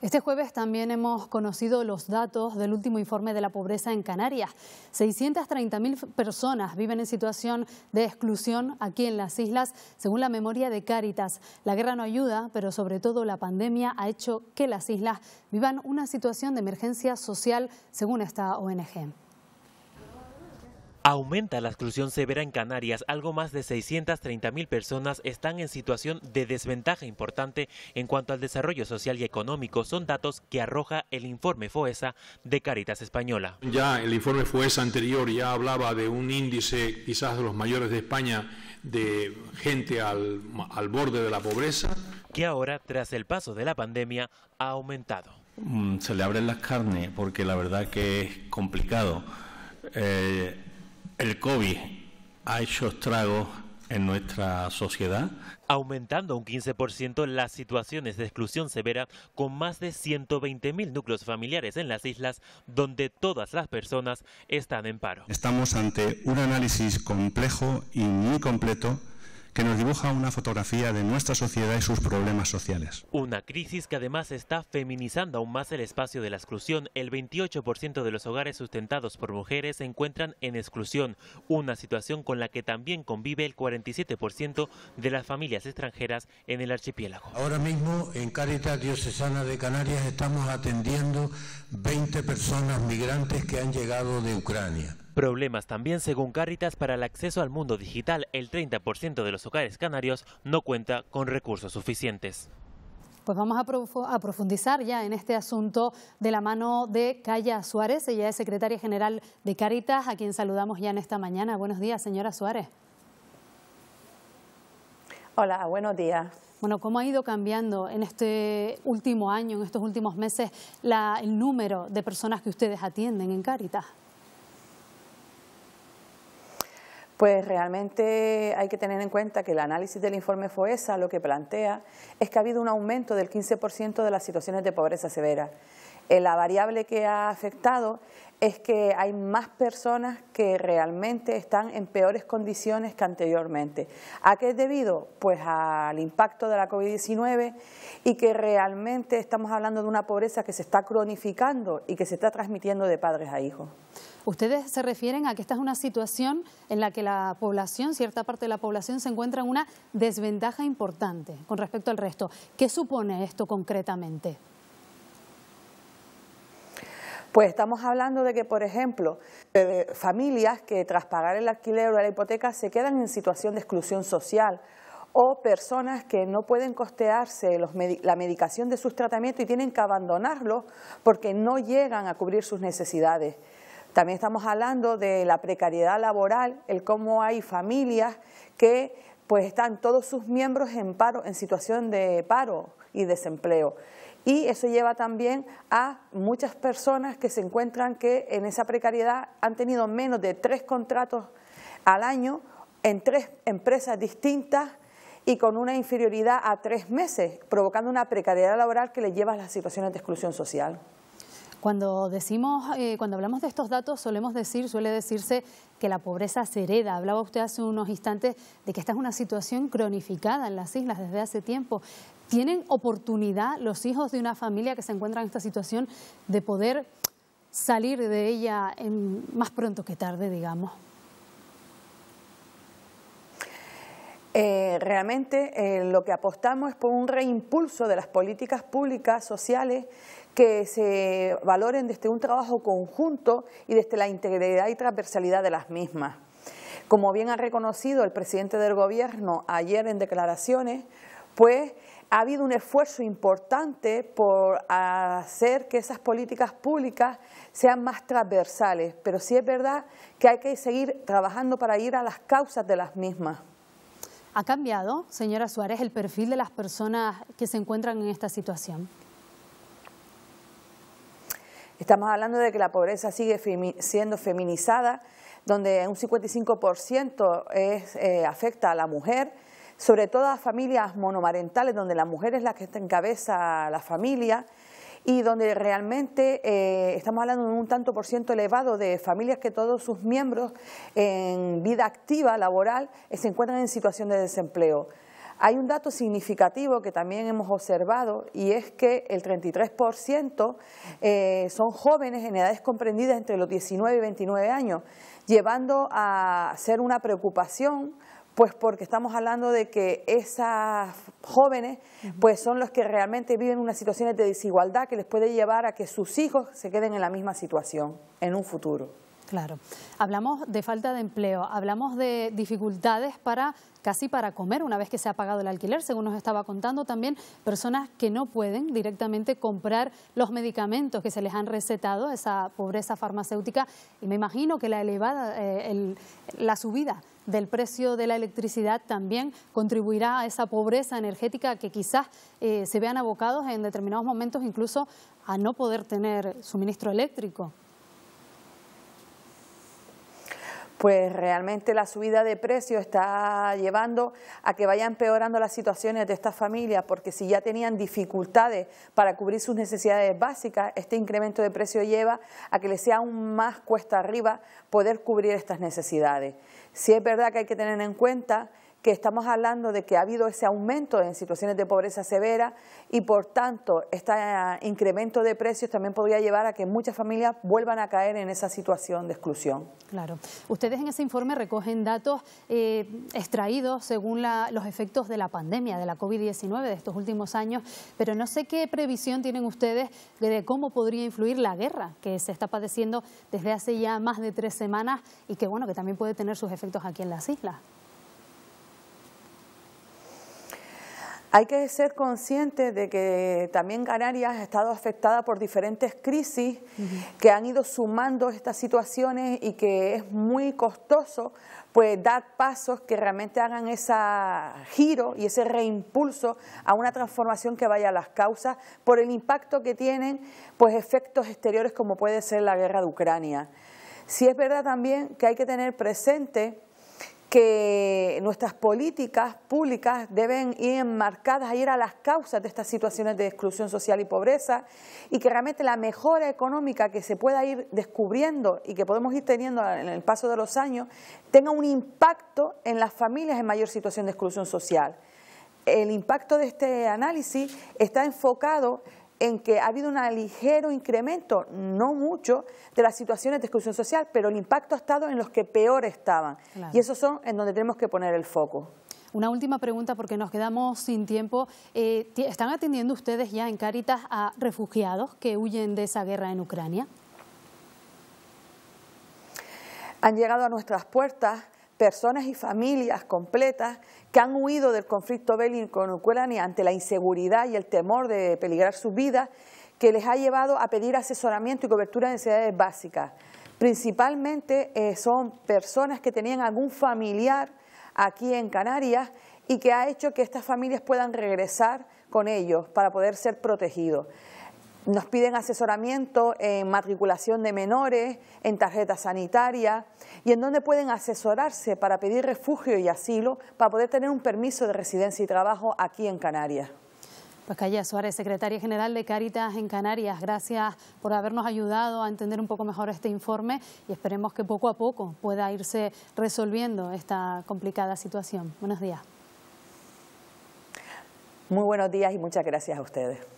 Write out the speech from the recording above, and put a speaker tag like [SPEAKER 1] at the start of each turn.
[SPEAKER 1] Este jueves también hemos conocido los datos del último informe de la pobreza en Canarias. 630.000 personas viven en situación de exclusión aquí en las islas, según la memoria de Cáritas. La guerra no ayuda, pero sobre todo la pandemia ha hecho que las islas vivan una situación de emergencia social, según esta ONG.
[SPEAKER 2] Aumenta la exclusión severa en Canarias. Algo más de 630.000 personas están en situación de desventaja importante en cuanto al desarrollo social y económico. Son datos que arroja el informe FOESA de Caritas Española. Ya el informe FOESA anterior ya hablaba de un índice quizás de los mayores de España de gente al, borde de la pobreza. Que ahora, tras el paso de la pandemia, ha aumentado. Mm, se le abren las carnes porque la verdad que es complicado. Eh, el COVID ha hecho estragos en nuestra sociedad. Aumentando un 15% las situaciones de exclusión severa con más de 120.000 núcleos familiares en las islas donde todas las personas están en paro. Estamos ante un análisis complejo y muy completo que nos dibuja una fotografía de nuestra sociedad y sus problemas sociales. Una crisis que además está feminizando aún más el espacio de la exclusión. El 28% de los hogares sustentados por mujeres se encuentran en exclusión, una situación con la que también convive el 47% de las familias extranjeras en el archipiélago. Ahora mismo en Caritas Diocesana de Canarias estamos atendiendo 20 personas migrantes que han llegado de Ucrania. Problemas también según Caritas para el acceso al mundo digital. El 30% de los hogares canarios no cuenta con recursos suficientes.
[SPEAKER 1] Pues vamos a profundizar ya en este asunto de la mano de Calla Suárez. Ella es secretaria general de Caritas, a quien saludamos ya en esta mañana. Buenos días, señora Suárez.
[SPEAKER 3] Hola, buenos días.
[SPEAKER 1] Bueno, ¿cómo ha ido cambiando en este último año, en estos últimos meses, el número de personas que ustedes atienden en Caritas?
[SPEAKER 3] Pues realmente hay que tener en cuenta que el análisis del informe FOESA lo que plantea es que ha habido un aumento del 15% de las situaciones de pobreza severa eh, la variable que ha afectado es que hay más personas que realmente están en peores condiciones que anteriormente. ¿A qué es debido? Pues al impacto de la COVID-19 y que realmente estamos hablando de una pobreza que se está cronificando y que se está transmitiendo de padres a hijos.
[SPEAKER 1] Ustedes se refieren a que esta es una situación en la que la población, cierta parte de la población, se encuentra en una desventaja importante con respecto al resto. ¿Qué supone esto concretamente?
[SPEAKER 3] Pues estamos hablando de que, por ejemplo, familias que tras pagar el alquiler o la hipoteca se quedan en situación de exclusión social o personas que no pueden costearse la medicación de sus tratamientos y tienen que abandonarlo porque no llegan a cubrir sus necesidades. También estamos hablando de la precariedad laboral, el cómo hay familias que pues están todos sus miembros en situación de paro y desempleo y eso lleva también a muchas personas que se encuentran que en esa precariedad han tenido menos de tres contratos al año en tres empresas distintas y con una inferioridad a tres meses, provocando una precariedad laboral que le lleva a las situaciones
[SPEAKER 1] de exclusión social. Cuando decimos, eh, cuando hablamos de estos datos, solemos decir, suele decirse que la pobreza se hereda. Hablaba usted hace unos instantes de que esta es una situación cronificada en las islas desde hace tiempo. ¿Tienen oportunidad los hijos de una familia que se encuentra en esta situación de poder salir de ella más pronto que tarde, digamos? Eh,
[SPEAKER 3] realmente eh, lo que apostamos es por un reimpulso de las políticas públicas sociales que se valoren desde un trabajo conjunto y desde la integridad y transversalidad de las mismas. Como bien ha reconocido el presidente del Gobierno ayer en declaraciones, pues ha habido un esfuerzo importante por hacer que esas políticas públicas sean más transversales, pero sí es verdad que hay que seguir trabajando para ir a las causas de las mismas.
[SPEAKER 1] ¿Ha cambiado, señora Suárez, el perfil de las personas que se encuentran en esta situación?
[SPEAKER 3] Estamos hablando de que la pobreza sigue siendo feminizada, donde un 55% es, eh, afecta a la mujer, sobre todo a familias monomarentales, donde la mujer es la que encabeza la familia y donde realmente eh, estamos hablando de un tanto por ciento elevado de familias que todos sus miembros en vida activa, laboral, eh, se encuentran en situación de desempleo. Hay un dato significativo que también hemos observado y es que el 33% eh, son jóvenes en edades comprendidas entre los 19 y 29 años, llevando a ser una preocupación pues porque estamos hablando de que esas jóvenes pues son los que realmente viven unas situaciones de desigualdad que les puede llevar a que sus hijos se queden en la misma situación en un futuro.
[SPEAKER 1] Claro. Hablamos de falta de empleo, hablamos de dificultades para casi para comer una vez que se ha pagado el alquiler, según nos estaba contando también personas que no pueden directamente comprar los medicamentos que se les han recetado, esa pobreza farmacéutica, y me imagino que la elevada, eh, la subida del precio de la electricidad también contribuirá a esa pobreza energética que quizás eh, se vean abocados en determinados momentos incluso a no poder tener suministro eléctrico.
[SPEAKER 3] pues realmente la subida de precios está llevando a que vayan empeorando las situaciones de estas familias, porque si ya tenían dificultades para cubrir sus necesidades básicas, este incremento de precio lleva a que les sea aún más cuesta arriba poder cubrir estas necesidades. Si es verdad que hay que tener en cuenta que estamos hablando de que ha habido ese aumento en situaciones de pobreza severa y por tanto este ah, incremento de precios también podría llevar a que muchas familias vuelvan a caer en esa situación de exclusión.
[SPEAKER 1] Claro. Ustedes en ese informe recogen datos eh, extraídos según los efectos de la pandemia, de la COVID-19 de estos últimos años, pero no sé qué previsión tienen ustedes de cómo podría influir la guerra que se está padeciendo desde hace ya más de tres semanas y que bueno, que también puede tener sus efectos aquí en las islas.
[SPEAKER 3] Hay que ser conscientes de que también Canarias ha estado afectada por diferentes crisis que han ido sumando estas situaciones y que es muy costoso pues dar pasos que realmente hagan ese giro y ese reimpulso a una transformación que vaya a las causas por el impacto que tienen pues efectos exteriores como puede ser la guerra de Ucrania. Si es verdad también que hay que tener presente que nuestras políticas públicas deben ir enmarcadas ir a las causas de estas situaciones de exclusión social y pobreza y que realmente la mejora económica que se pueda ir descubriendo y que podemos ir teniendo en el paso de los años tenga un impacto en las familias en mayor situación de exclusión social. El impacto de este análisis está enfocado en que ha habido un ligero incremento, no mucho, de las situaciones de exclusión social, pero el impacto ha estado en los que peor estaban. Y esos son en donde tenemos que poner el foco.
[SPEAKER 1] Una última pregunta porque nos quedamos sin tiempo. Eh, ¿Están atendiendo ustedes ya en Cáritas a refugiados que huyen de esa guerra en Ucrania?
[SPEAKER 3] Han llegado a nuestras puertas personas y familias completas que han huido del conflicto bélico con Ucrania ante la inseguridad y el temor de peligrar su vida, que les ha llevado a pedir asesoramiento y cobertura de necesidades básicas. Principalmente eh, son personas que tenían algún familiar aquí en Canarias y que ha hecho que estas familias puedan regresar con ellos para poder ser protegidos. Nos piden asesoramiento en matriculación de menores, en tarjeta sanitaria y en dónde pueden asesorarse para pedir refugio y asilo para poder tener un permiso de residencia y trabajo aquí en Canarias.
[SPEAKER 1] Pues Calla Suárez, secretaria general de Caritas en Canarias, gracias por habernos ayudado a entender un poco mejor este informe y esperemos que poco a poco pueda irse resolviendo esta complicada situación. Buenos días.
[SPEAKER 3] Muy buenos días y muchas gracias a ustedes.